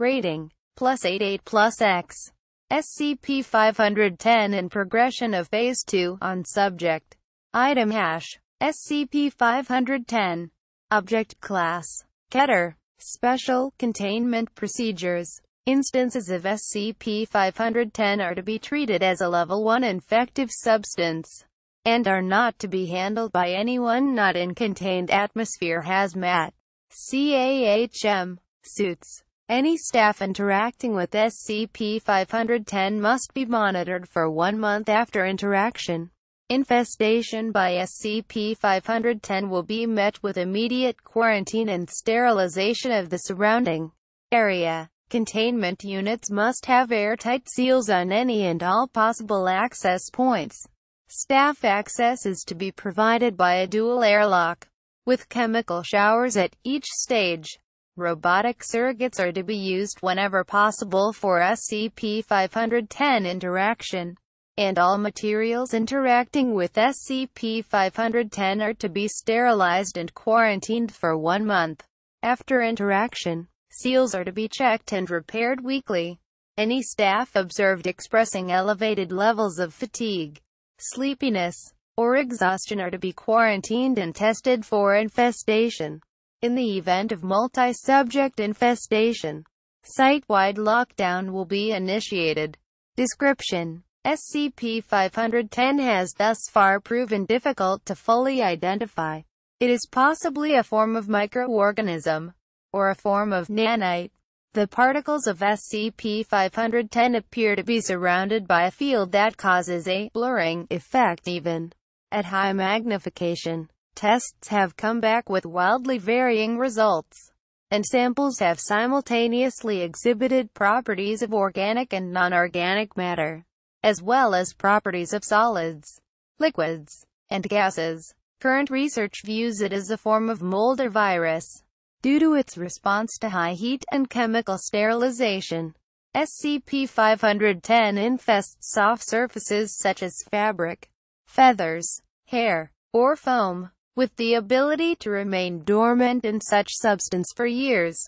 rating, plus 88 plus X. SCP-510 and progression of Phase 2, on subject. Item hash. SCP-510. Object class. Keter. Special containment procedures. Instances of SCP-510 are to be treated as a level 1 infective substance and are not to be handled by anyone not in contained atmosphere hazmat. CAHM suits any staff interacting with SCP-510 must be monitored for one month after interaction. Infestation by SCP-510 will be met with immediate quarantine and sterilization of the surrounding area. Containment units must have airtight seals on any and all possible access points. Staff access is to be provided by a dual airlock, with chemical showers at each stage. Robotic surrogates are to be used whenever possible for SCP-510 interaction, and all materials interacting with SCP-510 are to be sterilized and quarantined for one month. After interaction, seals are to be checked and repaired weekly. Any staff observed expressing elevated levels of fatigue, sleepiness, or exhaustion are to be quarantined and tested for infestation. In the event of multi-subject infestation, site-wide lockdown will be initiated. Description SCP-510 has thus far proven difficult to fully identify. It is possibly a form of microorganism, or a form of nanite. The particles of SCP-510 appear to be surrounded by a field that causes a blurring effect even at high magnification. Tests have come back with wildly varying results, and samples have simultaneously exhibited properties of organic and non-organic matter, as well as properties of solids, liquids, and gases. Current research views it as a form of mold or virus, due to its response to high heat and chemical sterilization. SCP-510 infests soft surfaces such as fabric, feathers, hair, or foam with the ability to remain dormant in such substance for years.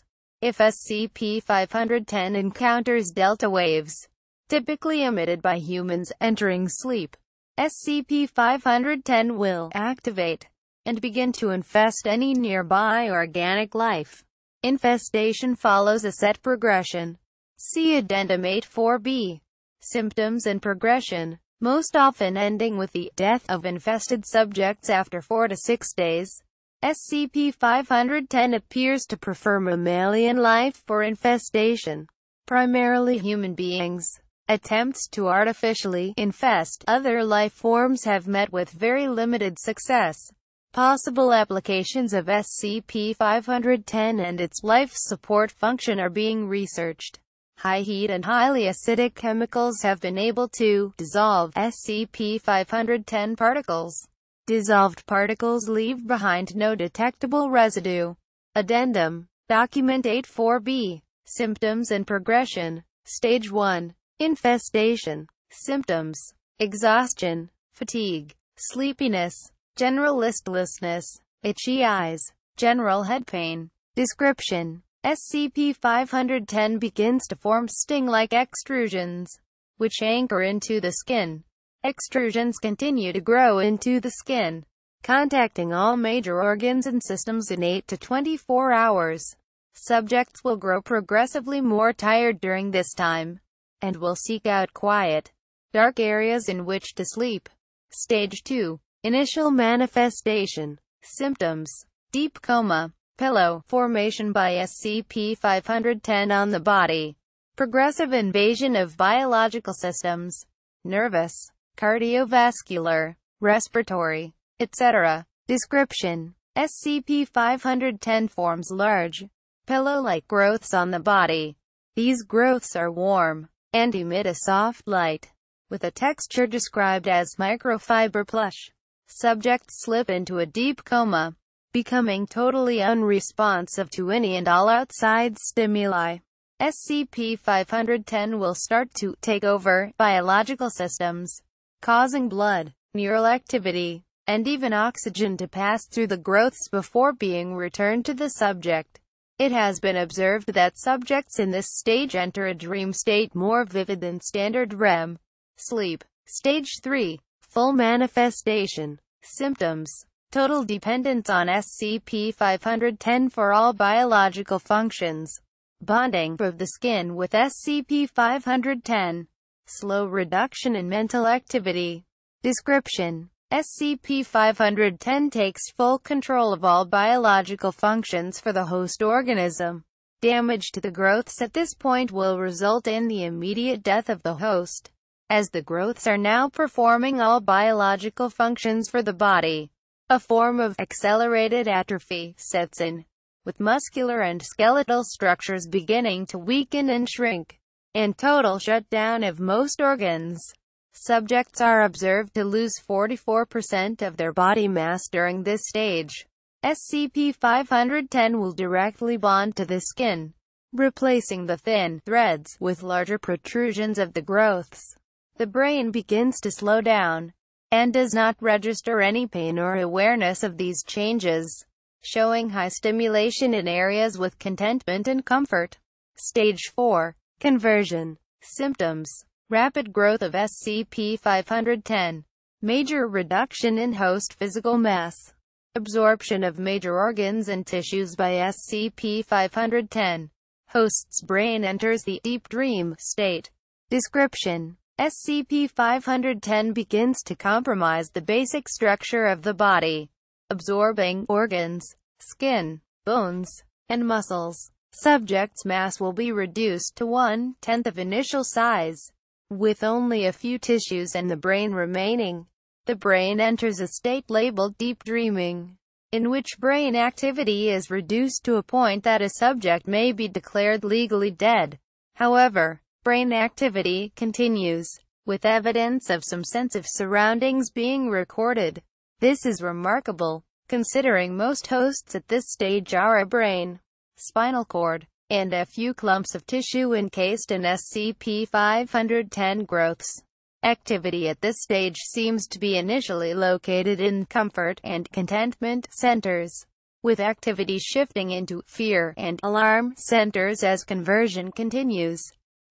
If SCP-510 encounters delta waves, typically emitted by humans entering sleep, SCP-510 will activate and begin to infest any nearby organic life. Infestation follows a set progression. See Addendum 84b. Symptoms and Progression most often ending with the death of infested subjects after 4 to 6 days. SCP-510 appears to prefer mammalian life for infestation, primarily human beings. Attempts to artificially infest other life forms have met with very limited success. Possible applications of SCP-510 and its life support function are being researched. High heat and highly acidic chemicals have been able to dissolve SCP-510 particles. Dissolved particles leave behind no detectable residue. Addendum. Document 84B. Symptoms and progression. Stage 1. Infestation. Symptoms. Exhaustion. Fatigue. Sleepiness. General listlessness. Itchy eyes. General head pain. Description. SCP-510 begins to form sting-like extrusions, which anchor into the skin. Extrusions continue to grow into the skin, contacting all major organs and systems in 8 to 24 hours. Subjects will grow progressively more tired during this time, and will seek out quiet, dark areas in which to sleep. Stage 2. Initial manifestation. Symptoms. Deep coma pillow formation by SCP-510 on the body. Progressive invasion of biological systems, nervous, cardiovascular, respiratory, etc. Description SCP-510 forms large, pillow-like growths on the body. These growths are warm and emit a soft light with a texture described as microfiber plush. Subjects slip into a deep coma, becoming totally unresponsive to any and all outside stimuli. SCP-510 will start to take over biological systems, causing blood, neural activity, and even oxygen to pass through the growths before being returned to the subject. It has been observed that subjects in this stage enter a dream state more vivid than standard REM. Sleep. Stage 3. Full manifestation. Symptoms total dependence on SCP-510 for all biological functions. Bonding of the skin with SCP-510. Slow reduction in mental activity. Description SCP-510 takes full control of all biological functions for the host organism. Damage to the growths at this point will result in the immediate death of the host, as the growths are now performing all biological functions for the body. A form of accelerated atrophy sets in, with muscular and skeletal structures beginning to weaken and shrink, and total shutdown of most organs. Subjects are observed to lose 44% of their body mass during this stage. SCP-510 will directly bond to the skin, replacing the thin threads with larger protrusions of the growths. The brain begins to slow down, and does not register any pain or awareness of these changes, showing high stimulation in areas with contentment and comfort. Stage 4. Conversion. Symptoms. Rapid growth of SCP-510. Major reduction in host physical mass. Absorption of major organs and tissues by SCP-510. Host's brain enters the deep dream state. Description SCP-510 begins to compromise the basic structure of the body, absorbing organs, skin, bones, and muscles. Subject's mass will be reduced to one-tenth of initial size, with only a few tissues and the brain remaining. The brain enters a state labeled deep dreaming, in which brain activity is reduced to a point that a subject may be declared legally dead. However, brain activity continues, with evidence of some sense of surroundings being recorded. This is remarkable, considering most hosts at this stage are a brain, spinal cord, and a few clumps of tissue encased in SCP-510 growths. Activity at this stage seems to be initially located in comfort and contentment centers, with activity shifting into fear and alarm centers as conversion continues.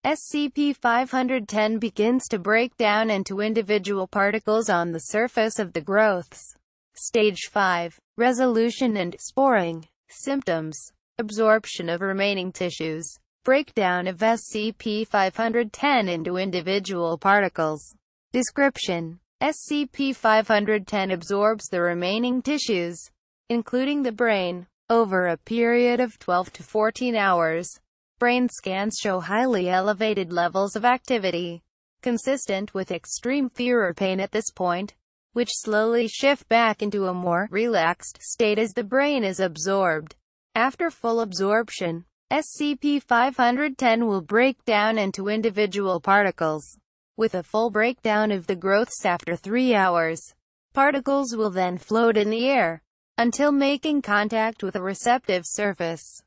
SCP-510 begins to break down into individual particles on the surface of the growths. Stage 5. Resolution and sporing. Symptoms. Absorption of remaining tissues. Breakdown of SCP-510 into individual particles. Description. SCP-510 absorbs the remaining tissues, including the brain, over a period of 12 to 14 hours brain scans show highly elevated levels of activity, consistent with extreme fear or pain at this point, which slowly shift back into a more relaxed state as the brain is absorbed. After full absorption, SCP-510 will break down into individual particles, with a full breakdown of the growths after three hours. Particles will then float in the air, until making contact with a receptive surface.